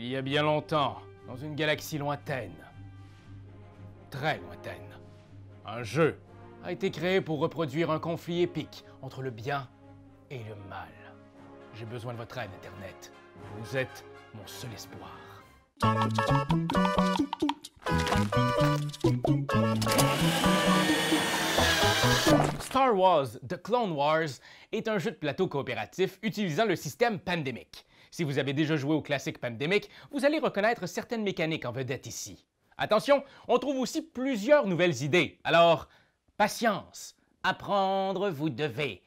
Il y a bien longtemps, dans une galaxie lointaine, très lointaine, un jeu a été créé pour reproduire un conflit épique entre le bien et le mal. J'ai besoin de votre aide, Internet. Vous êtes mon seul espoir. Star Wars The Clone Wars est un jeu de plateau coopératif utilisant le système Pandemic. Si vous avez déjà joué au classique Pandemic, vous allez reconnaître certaines mécaniques en vedette ici. Attention, on trouve aussi plusieurs nouvelles idées. Alors, patience, apprendre vous devez,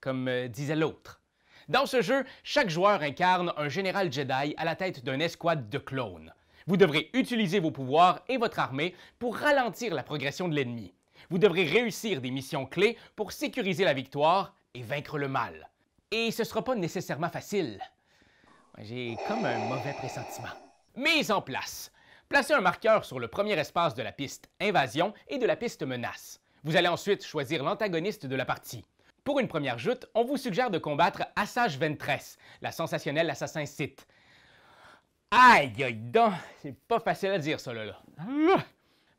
comme euh, disait l'autre. Dans ce jeu, chaque joueur incarne un général Jedi à la tête d'un escouade de clones. Vous devrez utiliser vos pouvoirs et votre armée pour ralentir la progression de l'ennemi. Vous devrez réussir des missions clés pour sécuriser la victoire et vaincre le mal. Et ce ne sera pas nécessairement facile. J'ai comme un mauvais pressentiment. Mise en place. Placez un marqueur sur le premier espace de la piste invasion et de la piste menace. Vous allez ensuite choisir l'antagoniste de la partie. Pour une première joute, on vous suggère de combattre Assage Ventress, la sensationnelle assassin site. Aïe, aïe, c'est pas facile à dire ça là. là.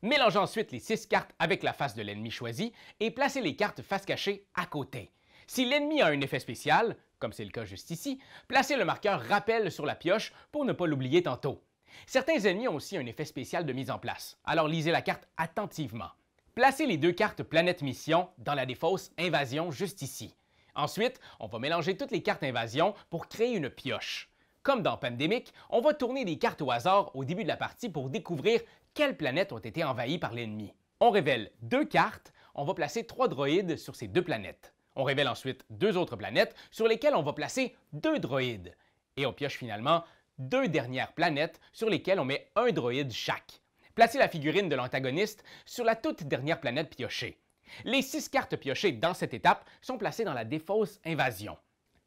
Mélangez ensuite les six cartes avec la face de l'ennemi choisi et placez les cartes face cachée à côté. Si l'ennemi a un effet spécial, comme c'est le cas juste ici, placez le marqueur rappel sur la pioche pour ne pas l'oublier tantôt. Certains ennemis ont aussi un effet spécial de mise en place, alors lisez la carte attentivement. Placez les deux cartes Planète Mission dans la défausse Invasion juste ici. Ensuite, on va mélanger toutes les cartes Invasion pour créer une pioche. Comme dans Pandemic, on va tourner des cartes au hasard au début de la partie pour découvrir quelles planètes ont été envahies par l'ennemi. On révèle deux cartes, on va placer trois droïdes sur ces deux planètes. On révèle ensuite deux autres planètes sur lesquelles on va placer deux droïdes. Et on pioche finalement deux dernières planètes sur lesquelles on met un droïde chaque. Placez la figurine de l'antagoniste sur la toute dernière planète piochée. Les six cartes piochées dans cette étape sont placées dans la défausse invasion.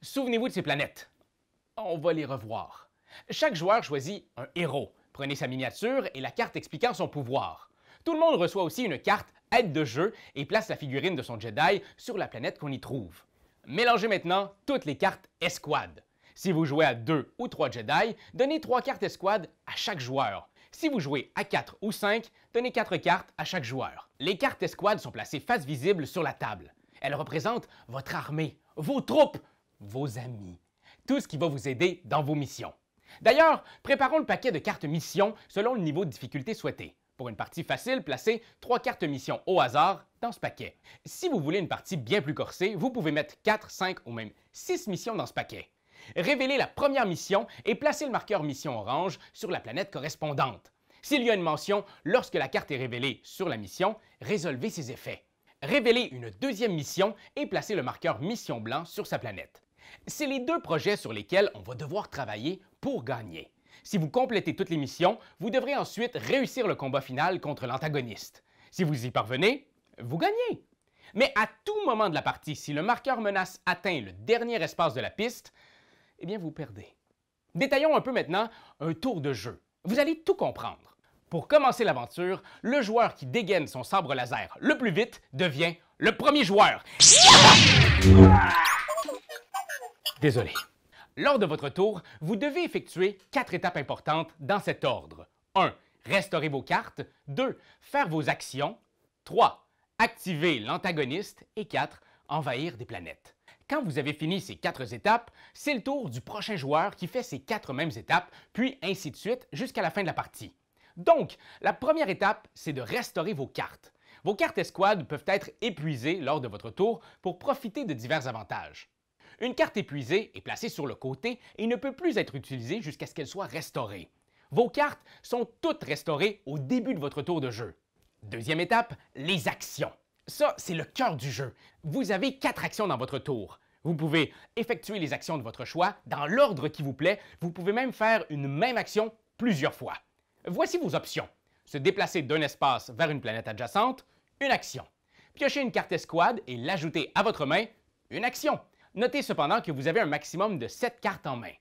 Souvenez-vous de ces planètes. On va les revoir. Chaque joueur choisit un héros. Prenez sa miniature et la carte expliquant son pouvoir. Tout le monde reçoit aussi une carte aide de jeu et place la figurine de son Jedi sur la planète qu'on y trouve. Mélangez maintenant toutes les cartes escouade. Si vous jouez à 2 ou 3 Jedi, donnez 3 cartes escouade à chaque joueur. Si vous jouez à 4 ou 5, donnez 4 cartes à chaque joueur. Les cartes escouade sont placées face visible sur la table. Elles représentent votre armée, vos troupes, vos amis, tout ce qui va vous aider dans vos missions. D'ailleurs, préparons le paquet de cartes mission selon le niveau de difficulté souhaité. Pour une partie facile, placez trois cartes mission au hasard dans ce paquet. Si vous voulez une partie bien plus corsée, vous pouvez mettre 4, 5 ou même 6 missions dans ce paquet. Révélez la première mission et placez le marqueur mission orange sur la planète correspondante. S'il y a une mention lorsque la carte est révélée sur la mission, résolvez ses effets. Révélez une deuxième mission et placez le marqueur mission blanc sur sa planète. C'est les deux projets sur lesquels on va devoir travailler pour gagner. Si vous complétez toutes les missions, vous devrez ensuite réussir le combat final contre l'antagoniste. Si vous y parvenez, vous gagnez. Mais à tout moment de la partie, si le marqueur menace atteint le dernier espace de la piste, eh bien vous perdez. Détaillons un peu maintenant un tour de jeu. Vous allez tout comprendre. Pour commencer l'aventure, le joueur qui dégaine son sabre laser le plus vite devient le premier joueur. Désolé. Lors de votre tour, vous devez effectuer quatre étapes importantes dans cet ordre. 1. Restaurer vos cartes. 2. Faire vos actions. 3. Activer l'antagoniste. Et 4. Envahir des planètes. Quand vous avez fini ces quatre étapes, c'est le tour du prochain joueur qui fait ces quatre mêmes étapes, puis ainsi de suite jusqu'à la fin de la partie. Donc, la première étape, c'est de restaurer vos cartes. Vos cartes escouades peuvent être épuisées lors de votre tour pour profiter de divers avantages. Une carte épuisée est placée sur le côté et ne peut plus être utilisée jusqu'à ce qu'elle soit restaurée. Vos cartes sont toutes restaurées au début de votre tour de jeu. Deuxième étape, les actions. Ça, c'est le cœur du jeu. Vous avez quatre actions dans votre tour. Vous pouvez effectuer les actions de votre choix dans l'ordre qui vous plaît. Vous pouvez même faire une même action plusieurs fois. Voici vos options. Se déplacer d'un espace vers une planète adjacente, une action. Piocher une carte escouade et l'ajouter à votre main, une action. Notez cependant que vous avez un maximum de 7 cartes en main.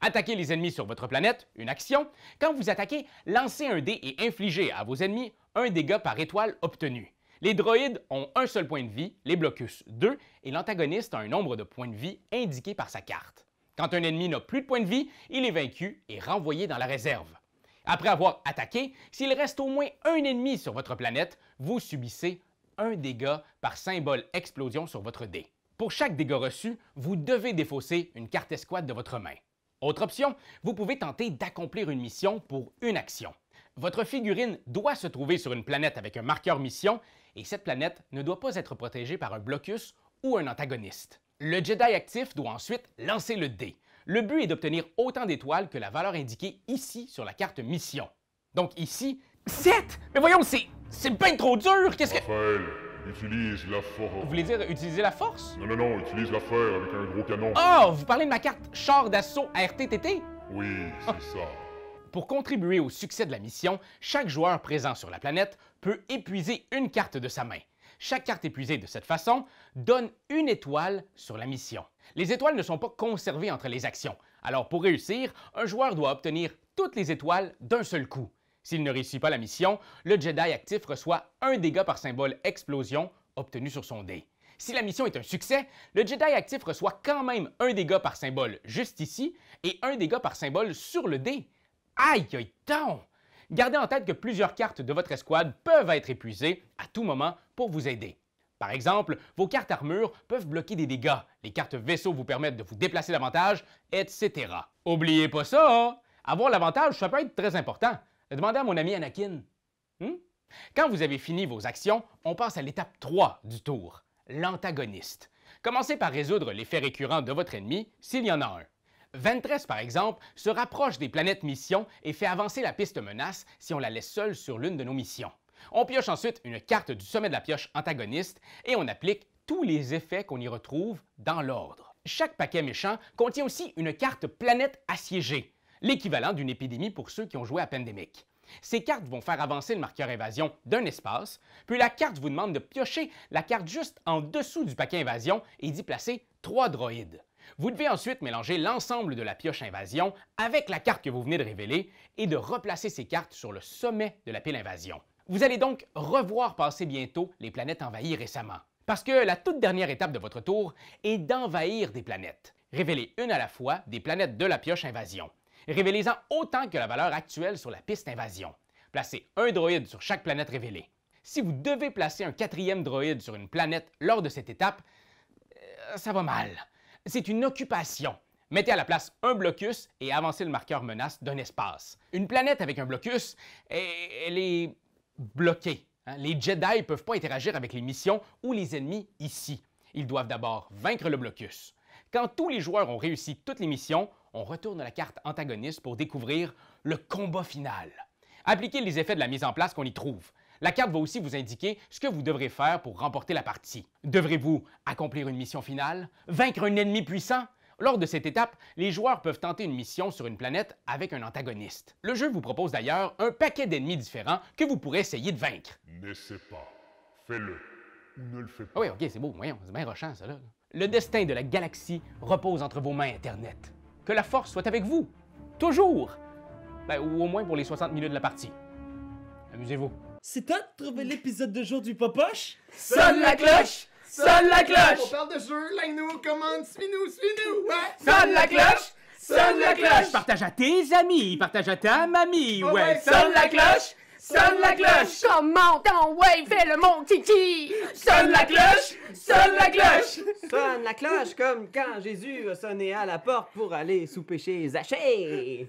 Attaquez les ennemis sur votre planète, une action. Quand vous attaquez, lancez un dé et infligez à vos ennemis un dégât par étoile obtenu. Les droïdes ont un seul point de vie, les blocus deux, et l'antagoniste a un nombre de points de vie indiqué par sa carte. Quand un ennemi n'a plus de points de vie, il est vaincu et renvoyé dans la réserve. Après avoir attaqué, s'il reste au moins un ennemi sur votre planète, vous subissez un dégât par symbole explosion sur votre dé. Pour chaque dégât reçu, vous devez défausser une carte escouade de votre main. Autre option, vous pouvez tenter d'accomplir une mission pour une action. Votre figurine doit se trouver sur une planète avec un marqueur mission et cette planète ne doit pas être protégée par un blocus ou un antagoniste. Le Jedi actif doit ensuite lancer le dé. Le but est d'obtenir autant d'étoiles que la valeur indiquée ici sur la carte mission. Donc ici, 7! Mais voyons, c'est, c'est bien trop dur! Qu'est-ce que... Utilise la force. Vous voulez dire utiliser la force? Non, non, non, utilise la force avec un gros canon. Oh, vous parlez de ma carte char d'assaut RTTT? Oui, ah. c'est ça. Pour contribuer au succès de la mission, chaque joueur présent sur la planète peut épuiser une carte de sa main. Chaque carte épuisée de cette façon donne une étoile sur la mission. Les étoiles ne sont pas conservées entre les actions, alors pour réussir, un joueur doit obtenir toutes les étoiles d'un seul coup. S'il ne réussit pas la mission, le Jedi actif reçoit un dégât par symbole explosion obtenu sur son dé. Si la mission est un succès, le Jedi actif reçoit quand même un dégât par symbole juste ici et un dégât par symbole sur le dé. Aïe, aïe, ton! Gardez en tête que plusieurs cartes de votre escouade peuvent être épuisées à tout moment pour vous aider. Par exemple, vos cartes armure peuvent bloquer des dégâts, les cartes vaisseau vous permettent de vous déplacer davantage, etc. Oubliez pas ça! Hein! Avoir l'avantage, ça peut être très important. Demandez à mon ami Anakin. Hmm? Quand vous avez fini vos actions, on passe à l'étape 3 du tour, l'antagoniste. Commencez par résoudre l'effet récurrent récurrents de votre ennemi, s'il y en a un. Ventress, par exemple, se rapproche des planètes mission et fait avancer la piste menace si on la laisse seule sur l'une de nos missions. On pioche ensuite une carte du sommet de la pioche antagoniste et on applique tous les effets qu'on y retrouve dans l'ordre. Chaque paquet méchant contient aussi une carte planète assiégée, l'équivalent d'une épidémie pour ceux qui ont joué à Pandemic. Ces cartes vont faire avancer le marqueur Invasion d'un espace, puis la carte vous demande de piocher la carte juste en dessous du paquet Invasion et d'y placer trois droïdes. Vous devez ensuite mélanger l'ensemble de la pioche invasion avec la carte que vous venez de révéler et de replacer ces cartes sur le sommet de la pile invasion. Vous allez donc revoir passer bientôt les planètes envahies récemment, parce que la toute dernière étape de votre tour est d'envahir des planètes. Révélez une à la fois des planètes de la pioche invasion révélisant autant que la valeur actuelle sur la piste invasion. Placez un droïde sur chaque planète révélée. Si vous devez placer un quatrième droïde sur une planète lors de cette étape, euh, ça va mal. C'est une occupation. Mettez à la place un blocus et avancez le marqueur menace d'un espace. Une planète avec un blocus, eh, elle est bloquée. Hein. Les Jedi ne peuvent pas interagir avec les missions ou les ennemis ici. Ils doivent d'abord vaincre le blocus. Quand tous les joueurs ont réussi toutes les missions, on retourne à la carte antagoniste pour découvrir le combat final. Appliquez les effets de la mise en place qu'on y trouve. La carte va aussi vous indiquer ce que vous devrez faire pour remporter la partie. Devrez-vous accomplir une mission finale? Vaincre un ennemi puissant? Lors de cette étape, les joueurs peuvent tenter une mission sur une planète avec un antagoniste. Le jeu vous propose d'ailleurs un paquet d'ennemis différents que vous pourrez essayer de vaincre. N'essaie pas. Fais-le. Ne le fais pas. Ah oui, ok, c'est beau. c'est bien rochant, ça, là. Le destin de la galaxie repose entre vos mains, Internet. Que la force soit avec vous, toujours. Ben, ou au moins pour les 60 minutes de la partie. Amusez-vous. C'est toi de trouver l'épisode de jour du Popoche? Sonne la cloche! Sonne la cloche! On parle de jeu, like-nous, commande, suis-nous, suis-nous! Hein? Sonne la cloche! Sonne la cloche! Partage à tes amis, partage à ta mamie, ouais! Sonne la cloche! Sonne la cloche! Comment ton wave fait le mon Sonne la cloche! Sonne la cloche! Sonne la cloche comme quand Jésus a sonné à la porte pour aller sous péché Zachée!